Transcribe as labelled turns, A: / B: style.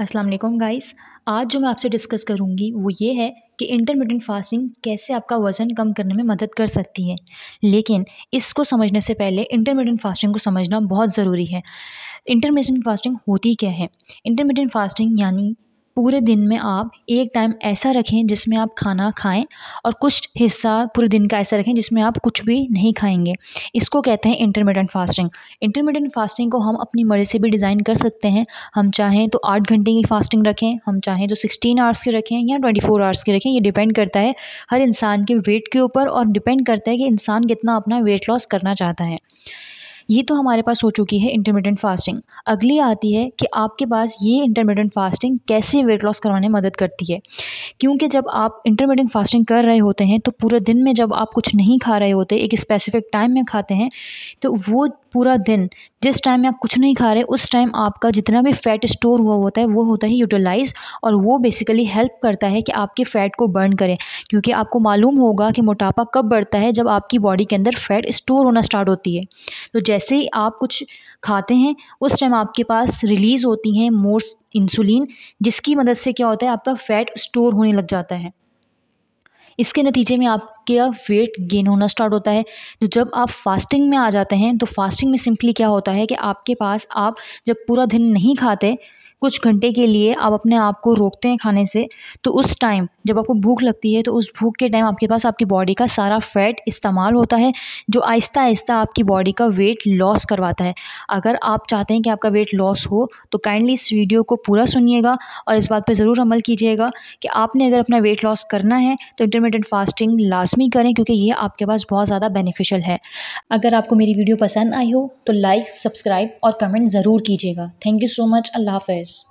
A: अस्सलाम वालेकुम गाइस आज जो मैं आपसे डिस्कस करूँगी वो ये है कि इंटरमीडियंट फास्टिंग कैसे आपका वज़न कम करने में मदद कर सकती है लेकिन इसको समझने से पहले इंटरमीडियंट फास्टिंग को समझना बहुत ज़रूरी है इंटरमीडियंट फास्टिंग होती क्या है इंटरमीडियंट फास्टिंग यानी पूरे दिन में आप एक टाइम ऐसा रखें जिसमें आप खाना खाएं और कुछ हिस्सा पूरे दिन का ऐसा रखें जिसमें आप कुछ भी नहीं खाएंगे इसको कहते हैं इंटरमीडियंट फास्टिंग इंटरमीडियंट फास्टिंग को हम अपनी मर्ज़ी से भी डिज़ाइन कर सकते हैं हम चाहें तो आठ घंटे की फास्टिंग रखें हम चाहें तो सिक्सटीन आवर्स की रखें या ट्वेंटी फोर आवर्स की रखें ये डिपेंड करता है हर इंसान के वेट के ऊपर और डिपेंड करता है कि इंसान कितना अपना वेट लॉस करना चाहता है ये तो हमारे पास हो चुकी है इंटरमीडियंट फास्टिंग अगली आती है कि आपके पास ये इंटरमीडियंट फास्टिंग कैसे वेट लॉस करवाने में मदद करती है क्योंकि जब आप इंटरमीडियंट फास्टिंग कर रहे होते हैं तो पूरे दिन में जब आप कुछ नहीं खा रहे होते एक स्पेसिफिक टाइम में खाते हैं तो वो पूरा दिन जिस टाइम में आप कुछ नहीं खा रहे उस टाइम आपका जितना भी फ़ैट स्टोर हुआ होता है वो होता है यूटिलाइज और वो बेसिकली हेल्प करता है कि आपके फ़ैट को बर्न करें क्योंकि आपको मालूम होगा कि मोटापा कब बढ़ता है जब आपकी बॉडी के अंदर फ़ैट स्टोर होना स्टार्ट होती है तो जैसे ही आप कुछ खाते हैं उस टाइम आपके पास रिलीज़ होती हैं मोर्स इंसुलिन जिसकी मदद से क्या होता है आपका फ़ैट स्टोर होने लग जाता है इसके नतीजे में आपका वेट गेन होना स्टार्ट होता है तो जब आप फास्टिंग में आ जाते हैं तो फास्टिंग में सिंपली क्या होता है कि आपके पास आप जब पूरा दिन नहीं खाते कुछ घंटे के लिए आप अपने आप को रोकते हैं खाने से तो उस टाइम जब आपको भूख लगती है तो उस भूख के टाइम आपके पास आपकी बॉडी का सारा फ़ैट इस्तेमाल होता है जो आहिस्ता आहिस्ता आपकी बॉडी का वेट लॉस करवाता है अगर आप चाहते हैं कि आपका वेट लॉस हो तो काइंडली इस वीडियो को पूरा सुनिएगा और इस बात पर ज़रूर अमल कीजिएगा कि आपने अगर अपना वेट लॉस करना है तो इंटरमीडियट फास्टिंग लाजमी करें क्योंकि ये आपके पास बहुत ज़्यादा बेनिफिशियल है अगर आपको मेरी वीडियो पसंद आई हो तो लाइक सब्सक्राइब और कमेंट ज़रूर कीजिएगा थैंक यू सो मच अल्लाह हाफ़